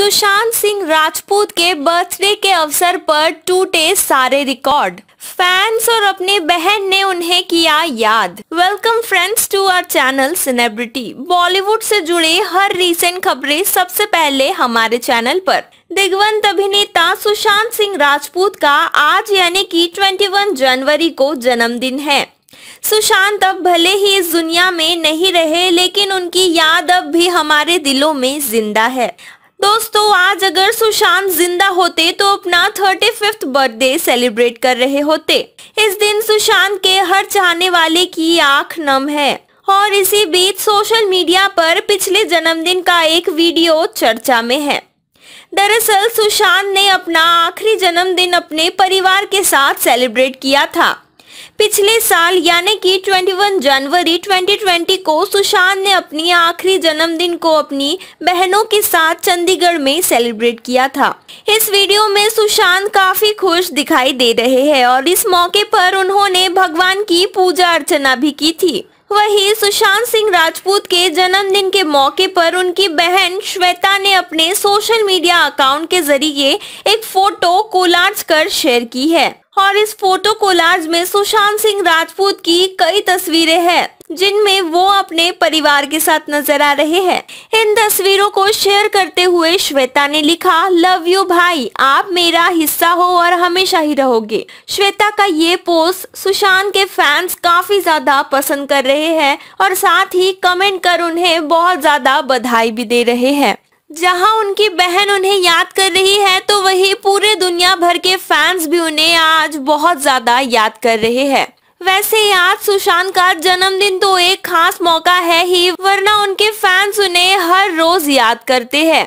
सुशांत सिंह राजपूत के बर्थडे के अवसर पर टूटे सारे रिकॉर्ड फैंस और अपनी बहन ने उन्हें किया याद welcome friends to our channel celebrity Bollywood से जुड़े हर रीसेंट खबरें सबसे पहले हमारे चैनल पर दिग्वंत अभिनेता सुशांत सिंह राजपूत का आज यानी कि 21 जनवरी को जन्मदिन है सुशांत अब भले ही इस दुनिया में नहीं रहे लेकिन उनकी याद अब भी हमारे दिलों में जिंदा है दोस्तों आज अगर सुशांत जिंदा होते तो अपना थर्टी फिफ्थ बर्थडे सेलिब्रेट कर रहे होते इस दिन सुशांत के हर चाहने वाले की आंख नम है और इसी बीच सोशल मीडिया पर पिछले जन्मदिन का एक वीडियो चर्चा में है दरअसल सुशांत ने अपना आखिरी जन्मदिन अपने परिवार के साथ सेलिब्रेट किया था पिछले साल यानी कि 21 जनवरी 2020 को सुशांत ने अपनी आखिरी जन्मदिन को अपनी बहनों के साथ चंडीगढ़ में सेलिब्रेट किया था इस वीडियो में सुशांत काफी खुश दिखाई दे रहे हैं और इस मौके पर उन्होंने भगवान की पूजा अर्चना भी की थी वही सुशांत सिंह राजपूत के जन्मदिन के मौके पर उनकी बहन श्वेता ने अपने सोशल मीडिया अकाउंट के जरिए एक फोटो कोलार्ज कर शेयर की है और इस फोटो कोलाज में सुशांत सिंह राजपूत की कई तस्वीरें हैं जिनमें वो अपने परिवार के साथ नजर आ रहे हैं इन तस्वीरों को शेयर करते हुए श्वेता ने लिखा लव यू भाई आप मेरा हिस्सा हो और हमेशा ही रहोगे श्वेता का ये पोस्ट सुशांत के फैंस काफी ज्यादा पसंद कर रहे हैं और साथ ही कमेंट कर उन्हें बहुत ज्यादा बधाई भी दे रहे हैं जहां उनकी बहन उन्हें याद कर रही है तो वहीं पूरे दुनिया भर के फैंस भी उन्हें आज बहुत ज्यादा याद कर रहे हैं वैसे आज सुशांत का जन्मदिन तो एक खास मौका है ही वरना उनके फैंस उन्हें हर रोज याद करते हैं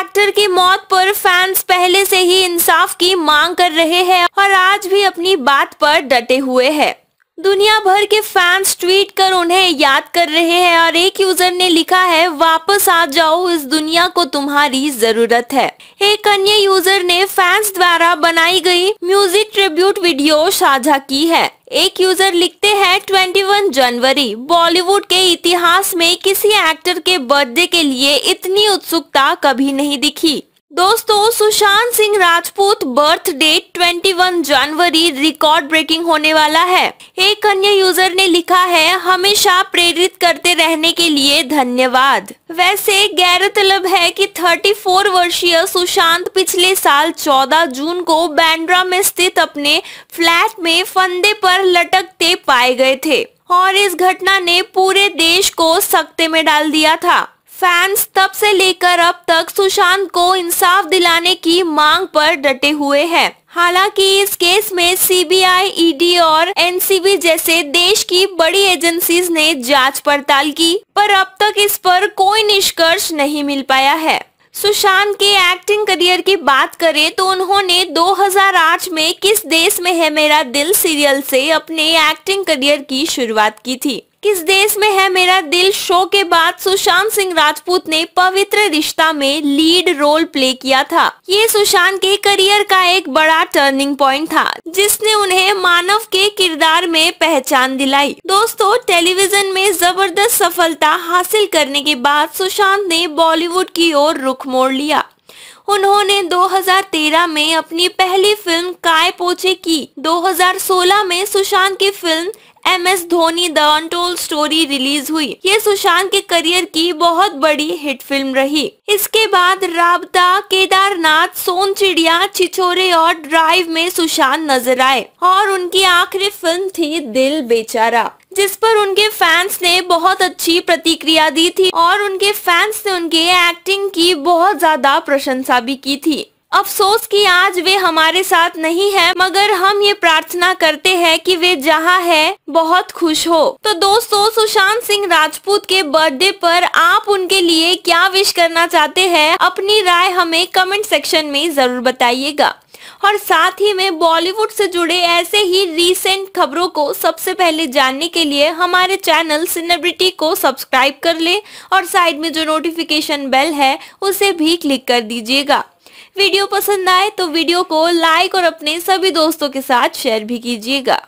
एक्टर की मौत पर फैंस पहले से ही इंसाफ की मांग कर रहे हैं और आज भी अपनी बात पर डटे हुए हैं दुनिया भर के फैंस ट्वीट कर उन्हें याद कर रहे हैं और एक यूजर ने लिखा है वापस आ जाओ इस दुनिया को तुम्हारी जरूरत है एक अन्य यूजर ने फैंस द्वारा बनाई गई म्यूजिक ट्रिब्यूट वीडियो साझा की है एक यूजर लिखते हैं 21 जनवरी बॉलीवुड के इतिहास में किसी एक्टर के बर्थडे के लिए इतनी उत्सुकता कभी नहीं दिखी दोस्तों सुशांत सिंह राजपूत बर्थ डेट 21 जनवरी रिकॉर्ड ब्रेकिंग होने वाला है एक अन्य यूजर ने लिखा है हमेशा प्रेरित करते रहने के लिए धन्यवाद वैसे गैरतलब है कि 34 वर्षीय सुशांत पिछले साल 14 जून को बैंड्रा में स्थित अपने फ्लैट में फंदे पर लटकते पाए गए थे और इस घटना ने पूरे देश को सख्ते में डाल दिया था फैंस तब से लेकर अब तक सुशांत को इंसाफ दिलाने की मांग पर डटे हुए हैं हालांकि इस केस में सीबीआई, ईडी e और एनसीबी जैसे देश की बड़ी एजेंसीज ने जांच पड़ताल की पर अब तक इस पर कोई निष्कर्ष नहीं मिल पाया है सुशांत के एक्टिंग करियर की बात करें तो उन्होंने 2008 में किस देश में है मेरा दिल सीरियल से अपने एक्टिंग करियर की शुरुआत की थी किस देश में है मेरा दिल शो के बाद सुशांत सिंह राजपूत ने पवित्र रिश्ता में लीड रोल प्ले किया था ये सुशांत के करियर का एक बड़ा टर्निंग पॉइंट था जिसने उन्हें मानव के किरदार में पहचान दिलाई दोस्तों टेलीविजन में जबरदस्त सफलता हासिल करने के बाद सुशांत ने बॉलीवुड की ओर रुख मोड़ लिया उन्होंने 2013 में अपनी पहली फिल्म काय पोचे की 2016 में सुशांत की film M S Dhoni the untold story release हुई ये सुशांत के करियर की बहुत बड़ी हिट फिल्म रही इसके बाद राबता केदारनाथ सोन चिड़िया छिछोरे और ड्राइव में सुशांत नजर आए और उनकी आखिरी फिल्म थी दिल बेचारा जिस पर उनके फैंस ने बहुत अच्छी प्रतिक्रिया दी थी और उनके फैंस ने उनके एक्टिंग की बहुत ज्यादा प्रशंसा भी की थी अफसोस कि आज वे हमारे साथ नहीं है मगर हम ये प्रार्थना करते हैं कि वे जहाँ है बहुत खुश हो तो दोस्तों सुशांत सिंह राजपूत के बर्थडे पर आप उनके लिए क्या विश करना चाहते हैं अपनी राय हमें कमेंट सेक्शन में जरूर बताइएगा और साथ ही में बॉलीवुड से जुड़े ऐसे ही रीसेंट खबरों को सबसे पहले जानने के लिए हमारे चैनल सिनेब्रिटी को सब्सक्राइब कर ले और साइड में जो नोटिफिकेशन बेल है उसे भी क्लिक कर दीजिएगा वीडियो पसंद आए तो वीडियो को लाइक और अपने सभी दोस्तों के साथ शेयर भी कीजिएगा